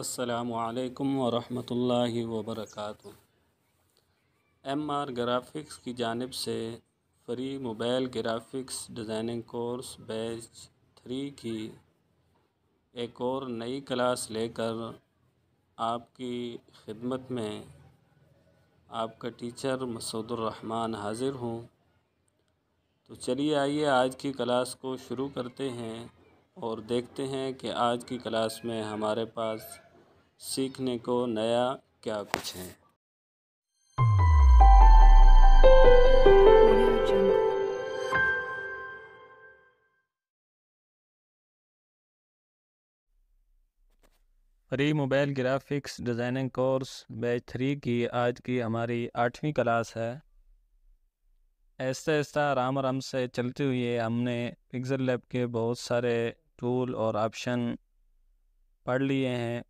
असलकम वरहल वबरक एम आर ग्राफ़िक्स की जानब से free mobile graphics designing course batch three की एक और नई क्लास लेकर आपकी खिदमत में आपका टीचर मसदुररहमान हाज़िर हूँ तो चलिए आइए आज की क्लास को शुरू करते हैं और देखते हैं कि आज की क्लास में हमारे पास सीखने को नया क्या कुछ है free mobile graphics designing course batch three की आज की हमारी आठवीं क्लास है ऐसा ऐसा आराम आराम से चलते हुए हमने पिक्सल लैब के बहुत सारे टूल और ऑप्शन पढ़ लिए हैं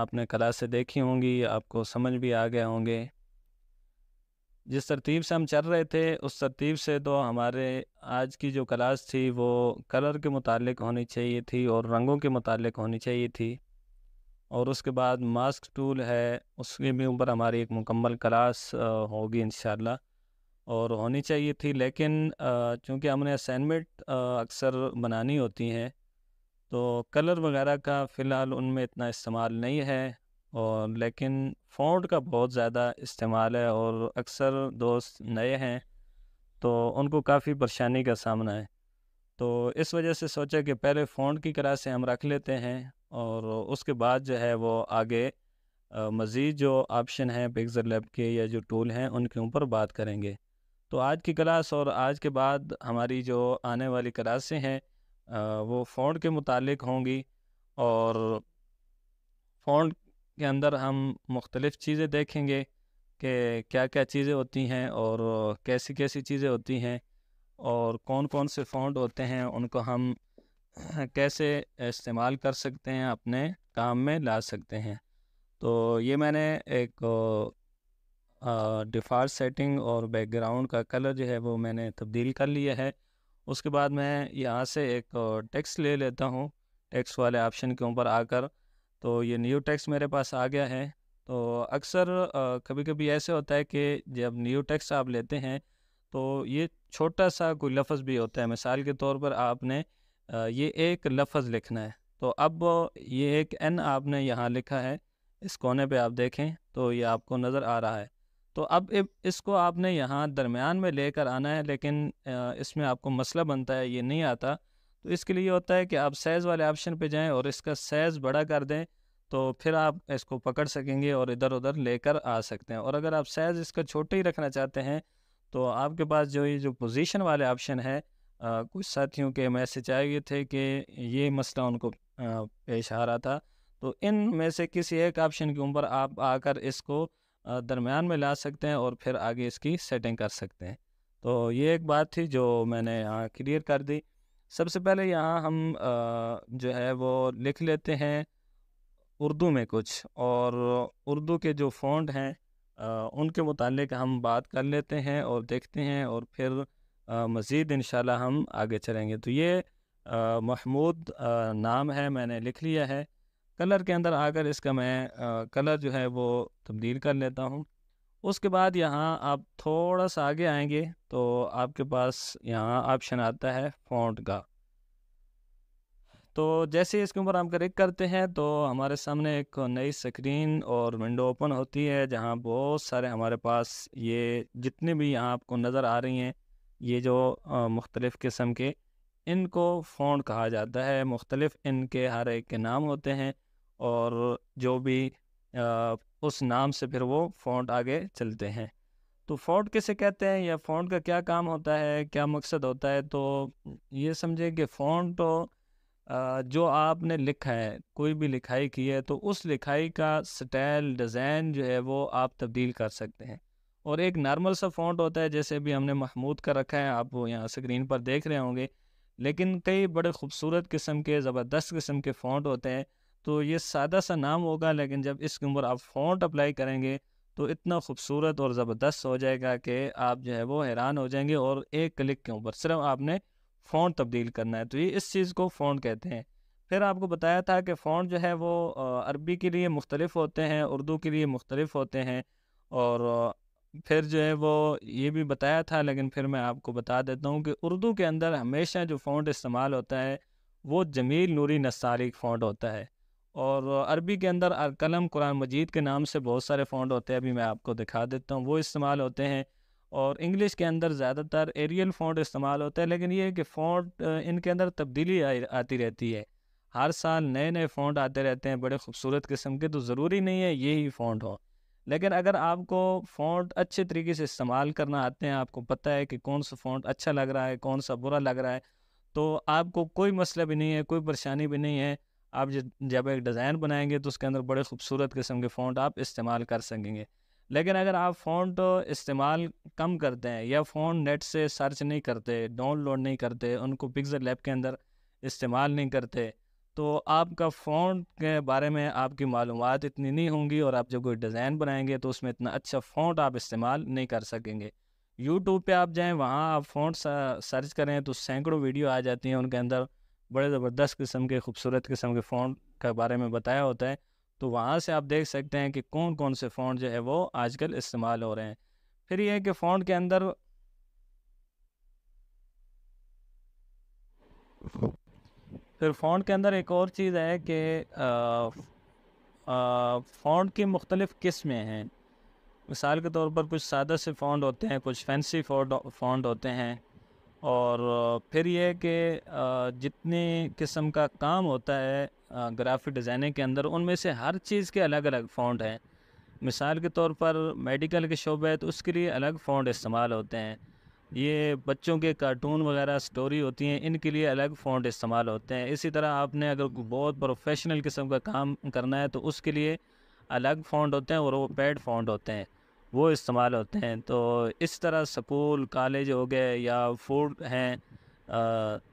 आपने क्लासें देखी होंगी आपको समझ भी आ गए होंगे जिस तरतीब से हम चल रहे थे उस तरतीब से तो हमारे आज की जो क्लास थी वो कलर के मुतालिक होनी चाहिए थी और रंगों के मुतालिक होनी चाहिए थी और उसके बाद मास्क टूल है उसके भी ऊपर हमारी एक मुकम्मल क्लास होगी इन और होनी चाहिए थी लेकिन चूँकि हमने असाइनमेंट अक्सर बनानी होती हैं तो कलर वगैरह का फ़िलहाल उनमें इतना इस्तेमाल नहीं है और लेकिन फ़ॉन्ट का बहुत ज़्यादा इस्तेमाल है और अक्सर दोस्त नए हैं तो उनको काफ़ी परेशानी का सामना है तो इस वजह से सोचा कि पहले फ़ॉन्ट की क्लास हम रख लेते हैं और उसके बाद जो है वो आगे मज़ीद जो ऑप्शन हैं पिक्सल लैब के या जो टूल हैं उनके ऊपर बात करेंगे तो आज की क्लास और आज के बाद हमारी जो आने वाली क्लासें हैं वो फ़ॉन्ट के मुतालिक होंगी और फ़ॉन्ट के अंदर हम मुख्तलिफ़ चीज़ें देखेंगे कि क्या क्या चीज़ें होती हैं और कैसी कैसी चीज़ें होती हैं और कौन कौन से फ़ॉन्ट होते हैं उनको हम कैसे इस्तेमाल कर सकते हैं अपने काम में ला सकते हैं तो ये मैंने एक डिफ़ॉल्ट सेटिंग और बैकग्राउंड का कलर जो है वो मैंने तब्दील कर लिया है उसके बाद मैं यहाँ से एक टेक्स्ट ले लेता हूँ टेक्स्ट वाले ऑप्शन के ऊपर आकर तो ये न्यू टेक्स्ट मेरे पास आ गया है तो अक्सर कभी कभी ऐसे होता है कि जब न्यू टेक्स्ट आप लेते हैं तो ये छोटा सा कोई लफ्ज़ भी होता है मिसाल के तौर पर आपने ये एक लफ्ज़ लिखना है तो अब ये एक एन आपने यहाँ लिखा है इस कोने पे आप देखें तो ये आपको नज़र आ रहा है तो अब इसको आपने यहाँ दरमियान में लेकर आना है लेकिन इसमें आपको मसला बनता है ये नहीं आता तो इसके लिए होता है कि आप साइज़ वाले ऑप्शन पे जाएं और इसका साइज़ बड़ा कर दें तो फिर आप इसको पकड़ सकेंगे और इधर उधर लेकर आ सकते हैं और अगर आप साइज़ इसका छोटे ही रखना चाहते हैं तो आपके पास जो ये जो पोजीशन वाले ऑप्शन है आ, कुछ साथियों के मैसेज आए थे कि ये मसला उनको पेश आ रहा था तो इन में से किसी एक ऑप्शन के ऊपर आप आकर इसको दरमियान में ला सकते हैं और फिर आगे इसकी सेटिंग कर सकते हैं तो ये एक बात थी जो मैंने यहाँ क्लियर कर दी सबसे पहले यहाँ हम जो है वो लिख लेते हैं उर्दू में कुछ और उर्दू के जो फ़ॉन्ट हैं उनके मुतालिक हम बात कर लेते हैं और देखते हैं और फिर मज़ीद इन हम आगे चलेंगे तो ये महमूद नाम है मैंने लिख लिया है कलर के अंदर आकर इसका मैं आ, कलर जो है वो तब्दील कर लेता हूँ उसके बाद यहाँ आप थोड़ा सा आगे आएंगे तो आपके पास यहाँ ऑप्शन आता है फॉन्ट का तो जैसे इसके ऊपर हम क्लिक करते हैं तो हमारे सामने एक नई स्क्रीन और विंडो ओपन होती है जहाँ बहुत सारे हमारे पास ये जितने भी यहाँ आपको नज़र आ रही हैं ये जो मुख्तलिफ़ किस्म के इनको फ़ोन कहा जाता है मुख्तलिफ़ इनके हर एक के नाम होते हैं और जो भी आ, उस नाम से फिर वो फॉन्ट आगे चलते हैं तो फॉन्ट किसे कहते हैं या फॉन्ट का क्या काम होता है क्या मकसद होता है तो ये समझें कि फॉन्ट जो आपने लिखा है कोई भी लिखाई की है तो उस लिखाई का स्टाइल डिज़ाइन जो है वो आप तब्दील कर सकते हैं और एक नॉर्मल सा फॉन्ट होता है जैसे भी हमने महमूद का रखा है आप वो यहाँ स्क्रीन पर देख रहे होंगे लेकिन कई बड़े खूबसूरत किस्म के ज़बरदस्त किस्म के फॉन्ट होते हैं तो ये सादा सा नाम होगा लेकिन जब इसके ऊपर आप फ़ॉन्ट अप्लाई करेंगे तो इतना खूबसूरत और ज़बरदस्त हो जाएगा कि आप जो है वो हैरान हो जाएंगे और एक क्लिक के ऊपर सिर्फ आपने फ़ॉन्ट तब्दील करना है तो ये इस चीज़ को फ़ॉन्ट कहते हैं फिर आपको बताया था कि फ़ॉन्ट जो है वो अरबी के लिए मुख्तलिफ होते हैं उर्दू के लिए मुख्तलिफ होते हैं और फिर जो है वो ये भी बताया था लेकिन फिर मैं आपको बता देता हूँ कि उर्दू के अंदर हमेशा जो फ़ॉन्ट इस्तेमाल होता है वो जमील नूरी नसारी फ़ॉन्ट होता है और अरबी के अंदर अरकलम कुरान मजीद के नाम से बहुत सारे फ़ॉन्ट होते हैं अभी मैं आपको दिखा देता हूँ वो इस्तेमाल होते हैं और इंग्लिश के अंदर ज़्यादातर एरियल फ़ॉन्ट इस्तेमाल होते हैं लेकिन ये है कि फ़ॉन्ट इनके अंदर तब्दीली आती रहती है हर साल नए नए फ़ॉन्ट आते रहते हैं बड़े खूबसूरत किस्म के तो ज़रूरी नहीं है ये ही फ़ॉन्ट हो लेकिन अगर आपको फ़ॉन्ट अच्छे तरीके से इस्तेमाल करना आते हैं आपको पता है कि कौन सा फ़ॉन्ट अच्छा लग रहा है कौन सा बुरा लग रहा है तो आपको कोई मसला भी नहीं है कोई परेशानी भी नहीं है आप जब एक डिज़ाइन बनाएंगे तो उसके अंदर बड़े खूबसूरत किस्म के फ़ॉन्ट आप इस्तेमाल कर सकेंगे लेकिन अगर आप फ़ॉन्ट इस्तेमाल कम करते हैं या फ़ोन नेट से सर्च नहीं करते डाउनलोड नहीं करते उनको पिक्सल लैब के अंदर इस्तेमाल नहीं करते तो आपका फ़ॉन्ट के बारे में आपकी मालूम इतनी नहीं होंगी और आप जब कोई डिज़ाइन बनाएंगे तो उसमें इतना अच्छा फ़ॉन्ट आप इस्तेमाल नहीं कर सकेंगे यूट्यूब पे आप जाएं वहाँ आप फ़ॉन्ट सर्च करें तो सैकड़ों वीडियो आ जाती हैं उनके अंदर बड़े ज़बरदस्त किस्म के खूबसूरत किस्म के फ़ोन के बारे में बताया होता है तो वहाँ से आप देख सकते हैं कि कौन कौन से फ़ोन जो है वो आजकल इस्तेमाल हो रहे हैं फिर ये है कि फ़ोन के अंदर फिर फ़ोन के अंदर एक और चीज़ है कि फ़ोन की मुख्तलिफ़ किस्में हैं मिसाल के तौर पर कुछ सादा से फ़ोन होते हैं कुछ फैंसी फोन होते हैं और फिर ये कि जितने किस्म का काम होता है ग्राफिक डिज़ाइनिंग के अंदर उनमें से हर चीज़ के अलग अलग फ़ॉन्ट हैं मिसाल के तौर पर मेडिकल के शोबे तो उसके लिए अलग फ़ॉन्ट इस्तेमाल होते हैं ये बच्चों के कार्टून वगैरह स्टोरी होती हैं इनके लिए अलग फ़ॉन्ट इस्तेमाल होते हैं इसी तरह आपने अगर बहुत प्रोफेशनल किस्म का काम करना है तो उसके लिए अलग फ़ॉन्ट होते हैं और वो पैड फ़ॉन्ट होते हैं वो इस्तेमाल होते हैं तो इस तरह स्कूल कॉलेज हो गए या फूड हैं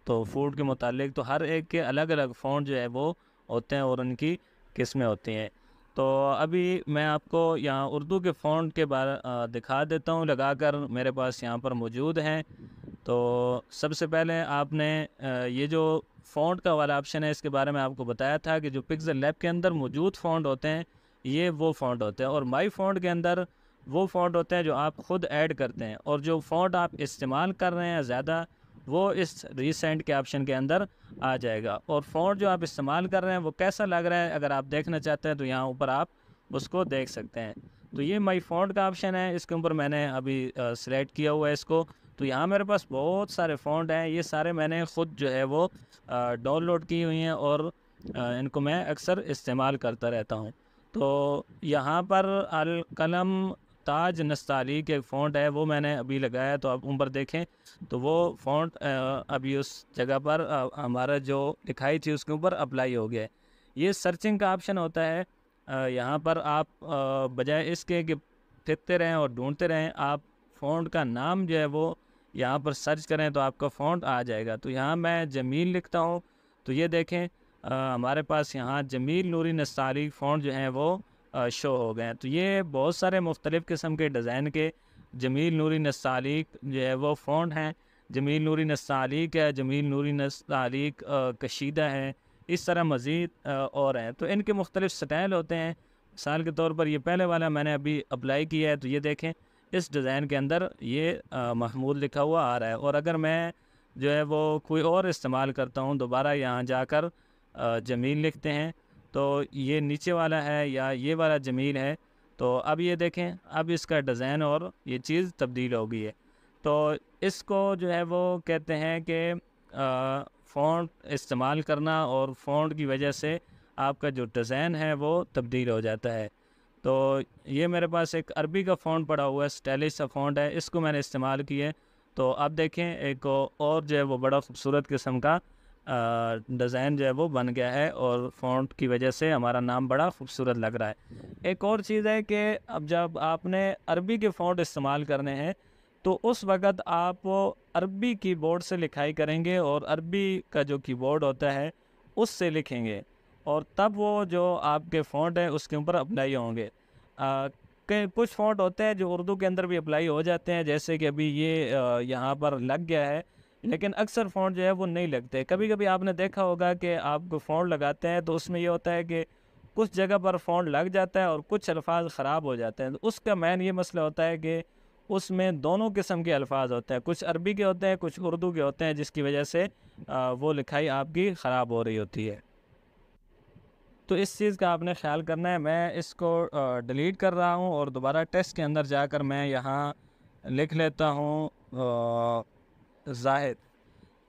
तो फूड के मतलब तो हर एक के अलग अलग फ़ॉन्ट जो है वो होते हैं और उनकी किस्में होती हैं तो अभी मैं आपको यहाँ उर्दू के फ़ॉन्ट के बारे दिखा देता हूँ लगाकर मेरे पास यहाँ पर मौजूद हैं तो सबसे पहले आपने ये जो फ़ॉन्ट का वाला ऑप्शन है इसके बारे में आपको बताया था कि जो पिक्सल लैब के अंदर मौजूद फ़ॉन्ट होते हैं ये वो फ़ॉन्ट होते हैं और माई फ़ॉन्ट के अंदर वो फ़ॉन्ट होते हैं जो आप ख़ुद ऐड करते हैं और जो फ़ॉन्ट आप इस्तेमाल कर रहे हैं ज़्यादा वो इस रीसेंट के ऑप्शन के अंदर आ जाएगा और फ़ॉन्ट जो आप इस्तेमाल कर रहे हैं वो कैसा लग रहा है अगर आप देखना चाहते हैं तो यहाँ ऊपर आप उसको देख सकते हैं तो ये माई फ़ॉन्ट का ऑप्शन है इसके ऊपर मैंने अभी सिलेक्ट किया हुआ है इसको तो यहाँ मेरे पास बहुत सारे फ़ॉन्ट हैं ये सारे मैंने ख़ुद जो है वो डाउनलोड की हुई हैं और इनको मैं अक्सर इस्तेमाल करता रहता हूँ तो यहाँ पर अलकलम ताज नस्तारी के फ़ॉन्ट है वो मैंने अभी लगाया तो आप ऊपर देखें तो वो फ़ॉन्ट अभी उस जगह पर हमारा जो लिखाई थी उसके ऊपर अप्लाई हो गया है ये सर्चिंग का ऑप्शन होता है यहाँ पर आप बजाय इसके कि फिरते रहें और ढूंढते रहें आप फ़ॉन्ट का नाम जो है वो यहाँ पर सर्च करें तो आपका फ़ॉन्ट आ जाएगा तो यहाँ मैं जमील लिखता हूँ तो ये देखें आ, हमारे पास यहाँ जमील नूरी नस्तारी फ़ॉन्ट जो है वो शो हो गए हैं तो ये बहुत सारे मुख्तलिफ़ किस्म के डिज़ाइन के जमील नूरी नस्तालिक जो है वो फ़ॉन्ट हैं जमील नूरी नस्तालिक है जमील नूरी नस्तालिक कशीदा है इस तरह मज़ीद और हैं तो इनके मुख्तलिफ स्टाइल होते हैं मिसाल के तौर पर यह पहले वाला मैंने अभी अप्लाई किया है तो ये देखें इस डिज़ाइन के अंदर ये महमूद लिखा हुआ आ रहा है और अगर मैं जो है वो कोई और इस्तेमाल करता हूँ दोबारा यहाँ जाकर जमील लिखते हैं तो ये नीचे वाला है या ये वाला जमील है तो अब ये देखें अब इसका डिज़ाइन और ये चीज़ तब्दील हो गई है तो इसको जो है वो कहते हैं कि फ़ॉन्ट इस्तेमाल करना और फ़ॉन्ट की वजह से आपका जो डिज़ाइन है वो तब्दील हो जाता है तो ये मेरे पास एक अरबी का फ़ॉन्ट पड़ा हुआ है स्टाइलिश का फ़ॉन्ट है इसको मैंने इस्तेमाल किया तो अब देखें एक और जो है वो बड़ा खूबसूरत किस्म का डिज़ाइन जो है वो बन गया है और फॉन्ट की वजह से हमारा नाम बड़ा खूबसूरत लग रहा है एक और चीज़ है कि अब जब आपने अरबी के फॉन्ट इस्तेमाल करने हैं तो उस वक़्त आप अरबी कीबोर्ड से लिखाई करेंगे और अरबी का जो कीबोर्ड होता है उससे लिखेंगे और तब वो जो आपके फ़ॉन्ट है उसके ऊपर अप्लाई होंगे कई कुछ फ़ॉन्ट होते हैं जो उर्दू के अंदर भी अप्लाई हो जाते हैं जैसे कि अभी ये यहाँ पर लग गया है लेकिन अक्सर फ़ॉन्ट जो है वो नहीं लगते कभी कभी आपने देखा होगा कि आप फ़ॉन्ट लगाते हैं तो उसमें ये होता है कि कुछ जगह पर फ़ॉन्ट लग जाता है और कुछ अल्फाज ख़राब हो जाते हैं तो उसका मैन ये मसला होता है कि उसमें दोनों किस्म के अल्फाज होते हैं कुछ अरबी के होते हैं कुछ उर्दू के होते हैं जिसकी वजह से वो लिखाई आपकी ख़राब हो रही होती है तो इस चीज़ का आपने ख्याल करना है मैं इसको डिलीट कर रहा हूँ और दोबारा टेस्ट के अंदर जाकर मैं यहाँ लिख लेता हूँ जाहिद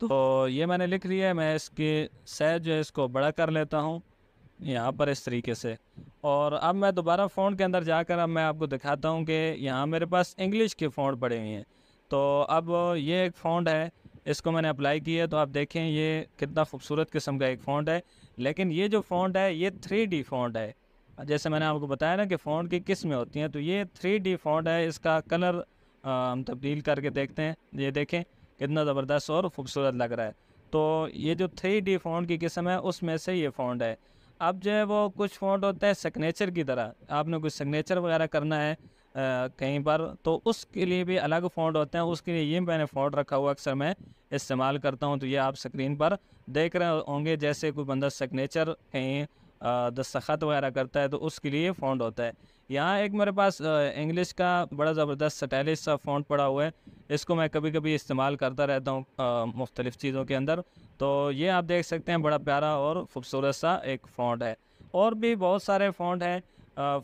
तो ये मैंने लिख लिया है मैं इसकी सैज जो है इसको बड़ा कर लेता हूँ यहाँ पर इस तरीके से और अब मैं दोबारा फ़ोन के अंदर जाकर अब मैं आपको दिखाता हूँ कि यहाँ मेरे पास इंग्लिश के फ़ोन पड़े हुए हैं तो अब ये एक फ़ोन है इसको मैंने अप्लाई किया है तो आप देखें ये कितना खूबसूरत किस्म का एक फ़ोन है लेकिन ये जो फ़ोन है ये थ्री डी है जैसे मैंने आपको बताया ना कि फ़ोन की किस्में होती हैं तो ये थ्री डी है इसका कलर हम तब्दील करके देखते हैं ये देखें कितना ज़बरदस्त और खूबसूरत लग रहा है तो ये जो थ्री डी फ़ॉन्ट की किस्म है उसमें से ये फ़ॉन्ट है अब जो है वो कुछ फ़ॉन्ट होता है सिग्नेचर की तरह आपने कुछ सिग्नेचर वगैरह करना है कहीं पर तो उसके लिए भी अलग फ़ॉन्ट होते हैं उसके लिए ये मैंने फ़ॉन्ट रखा हुआ अक्सर मैं इस्तेमाल करता हूँ तो ये आप स्क्रीन पर देख रहे होंगे जैसे कोई बंदा सिग्नेचर कहीं दस्तखत वगैरह करता है तो उसके लिए फ़ॉन्ट होता है यहाँ एक मेरे पास इंग्लिश का बड़ा ज़बरदस्त स्टाइलिश सा फ़ॉन्ट पड़ा हुआ है इसको मैं कभी कभी इस्तेमाल करता रहता हूँ मुख्तलिफ़ चीज़ों के अंदर तो ये आप देख सकते हैं बड़ा प्यारा और ख़ूबसूरत सा एक फ़ॉन्ट है और भी बहुत सारे फ़ॉन्ट हैं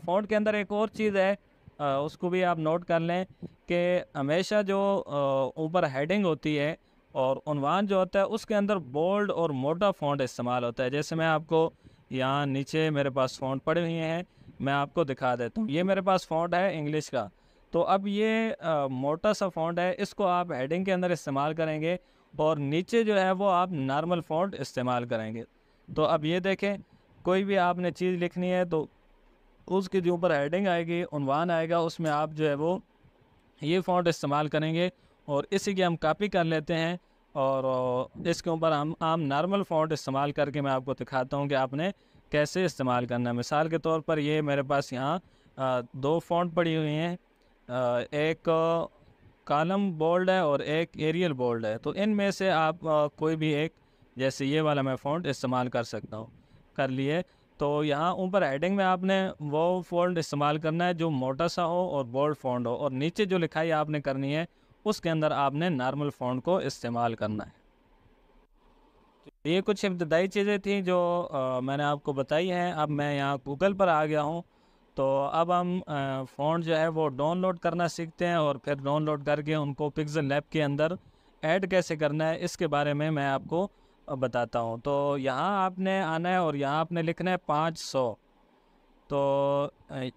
फ़ॉन्ट के अंदर एक और चीज़ है आ, उसको भी आप नोट कर लें कि हमेशा जो ऊपर हेडिंग होती है और उनवान जो होता है उसके अंदर बोल्ड और मोटा फ़ॉन्ट इस्तेमाल होता है जैसे मैं आपको यहाँ नीचे मेरे पास फ़ॉन्ट पड़े हुए हैं मैं आपको दिखा देता हूँ ये मेरे पास फ़ॉन्ट है इंग्लिश का तो अब ये आ, मोटा सा फ़ॉन्ट है इसको आप हेडिंग के अंदर इस्तेमाल करेंगे और नीचे जो है वो आप नॉर्मल फ़ॉन्ट इस्तेमाल करेंगे तो अब ये देखें कोई भी आपने चीज़ लिखनी है तो उसके जो ऊपर हेडिंग आएगी उनवान आएगा उसमें आप जो है वो ये फ़ॉन्ट इस्तेमाल करेंगे और इसी की हम कापी कर लेते हैं और इसके ऊपर हम आम नॉर्मल फ़ॉन्ट इस्तेमाल करके मैं आपको दिखाता हूँ कि आपने कैसे इस्तेमाल करना है मिसाल के तौर पर ये मेरे पास यहाँ दो फॉन्ट पड़ी हुई हैं एक कॉलम बोल्ड है और एक एरियल बोल्ड है तो इन में से आप आ, कोई भी एक जैसे ये वाला मैं फॉन्ट इस्तेमाल कर सकता हूँ कर लिए तो यहाँ ऊपर हेडिंग में आपने वो फॉन्ट इस्तेमाल करना है जो मोटा सा हो और बोल्ड फॉन्ट हो और नीचे जो लिखाई आपने करनी है उसके अंदर आपने नॉर्मल फॉन्ट को इस्तेमाल करना है तो ये कुछ इब्तदाई चीज़ें थी जो आ, मैंने आपको बताई हैं अब मैं यहाँ गूगल पर आ गया हूँ तो अब हम फोन जो है वो डाउनलोड करना सीखते हैं और फिर डाउनलोड करके उनको पिक्सल लैब के अंदर ऐड कैसे करना है इसके बारे में मैं आपको बताता हूँ तो यहाँ आपने आना है और यहाँ आपने लिखना है पाँच सौ तो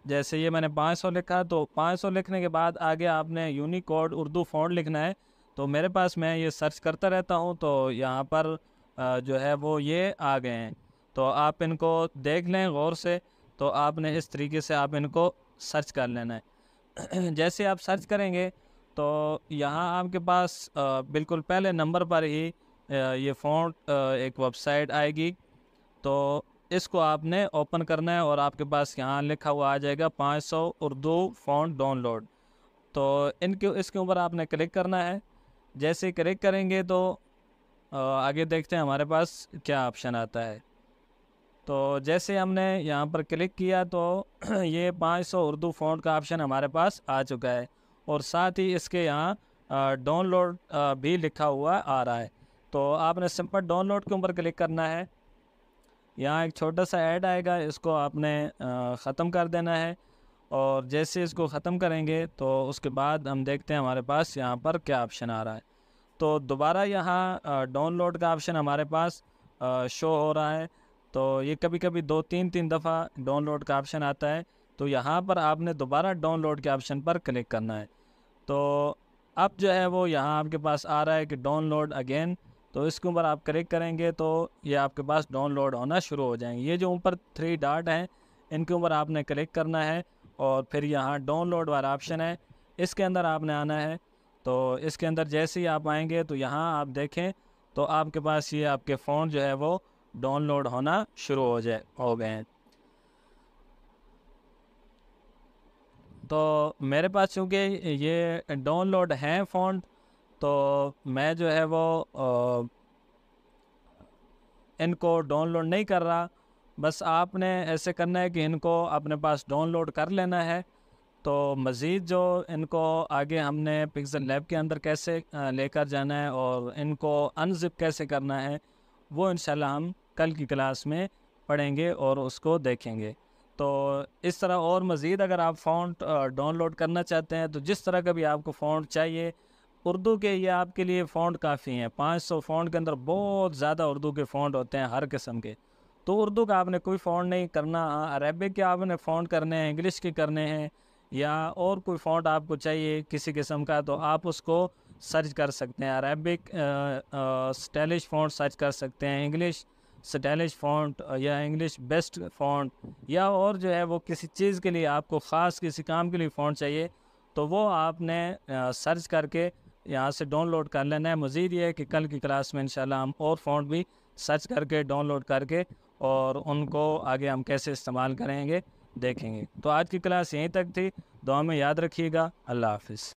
जैसे ये मैंने पाँच सौ लिखा तो पाँच सौ लिखने के बाद आगे आपने यूनिकोड उर्दू फ़ॉन्ट लिखना है तो मेरे पास मैं ये सर्च करता रहता हूँ तो यहाँ पर जो है वो ये आ गए हैं तो आप इनको देख लें गौर से तो आपने इस तरीके से आप इनको सर्च कर लेना है जैसे आप सर्च करेंगे तो यहाँ आपके पास बिल्कुल पहले नंबर पर ही ये फ़ोन एक वेबसाइट आएगी तो इसको आपने ओपन करना है और आपके पास यहाँ लिखा हुआ आ जाएगा 500 उर्दू फ़ोन डाउनलोड तो इनके इसके ऊपर आपने क्लिक करना है जैसे क्लिक करेंगे तो आगे देखते हैं हमारे पास क्या ऑप्शन आता है तो जैसे हमने यहाँ पर क्लिक किया तो ये 500 उर्दू फ़ॉन्ट का ऑप्शन हमारे पास आ चुका है और साथ ही इसके यहाँ डाउनलोड भी लिखा हुआ आ रहा है तो आपने सिंपल डाउनलोड के ऊपर क्लिक करना है यहाँ एक छोटा सा ऐड आएगा इसको आपने ख़त्म कर देना है और जैसे इसको ख़त्म करेंगे तो उसके बाद हम देखते हैं हमारे पास यहाँ पर क्या ऑप्शन आ रहा है तो दोबारा यहाँ डाउनलोड का ऑप्शन हमारे पास शो हो रहा है तो ये कभी कभी दो तीन तीन दफ़ा डाउनलोड का ऑप्शन आता है तो यहाँ पर आपने दोबारा डाउनलोड के ऑप्शन पर क्लिक करना है तो अब जो है वो यहाँ आपके पास आ रहा है कि डाउनलोड अगेन तो इसके ऊपर आप क्लिक करेंगे तो ये आपके पास डाउनलोड होना शुरू हो जाएंगे ये जो ऊपर थ्री डाट हैं इनके ऊपर आपने क्लिक करना है और फिर यहाँ डाउनलोड वाला ऑप्शन है इसके अंदर आपने आना है तो इसके अंदर जैसे ही आप आएंगे तो यहाँ आप देखें तो आपके पास ये आपके फ़ोन जो है वो डाउनलोड होना शुरू हो जाए हो गए हैं तो मेरे पास चूँकि ये डाउनलोड हैं फ़ोन तो मैं जो है वो इनको डाउनलोड नहीं कर रहा बस आपने ऐसे करना है कि इनको अपने पास डाउनलोड कर लेना है तो मज़ीद जो इनको आगे हमने पिक्सल लैब के अंदर कैसे लेकर जाना है और इनको अनजिप कैसे करना है वो इन हम कल की क्लास में पढ़ेंगे और उसको देखेंगे तो इस तरह और मज़ीद अगर आप फ़ॉन्ट डाउनलोड करना चाहते हैं तो जिस तरह का भी आपको फ़ॉन्ट चाहिए उर्दू के ये आपके लिए फ़ॉन्ट काफ़ी हैं 500 फ़ॉन्ट के अंदर बहुत ज़्यादा उर्दू के फ़ॉन्ट होते हैं हर किस्म के तो उर्दू का आपने कोई फ़ॉन्ट नहीं करना अरेबिक के आपने फ़ॉन्ट करने हैं इंग्लिश के करने हैं या और कोई फॉन्ट आपको चाहिए किसी किस्म का तो आप उसको सर्च कर सकते हैं अरबिक स्टाइलिश फॉन्ट सर्च कर सकते हैं इंग्लिश स्टाइलिश फॉन्ट या इंग्लिश बेस्ट फॉन्ट या और जो है वो किसी चीज़ के लिए आपको ख़ास किसी काम के लिए फॉन्ट चाहिए तो वो आपने सर्च करके यहाँ से डाउनलोड कर लेना है मज़ीद ये है कि कल की क्लास में इंशाल्लाह हम और फॉन्ट भी सर्च करके डाउनलोड करके और उनको आगे हम कैसे इस्तेमाल करेंगे देखेंगे तो आज की क्लास यहीं तक थी दुआ में याद रखिएगा अल्लाह हाफिज़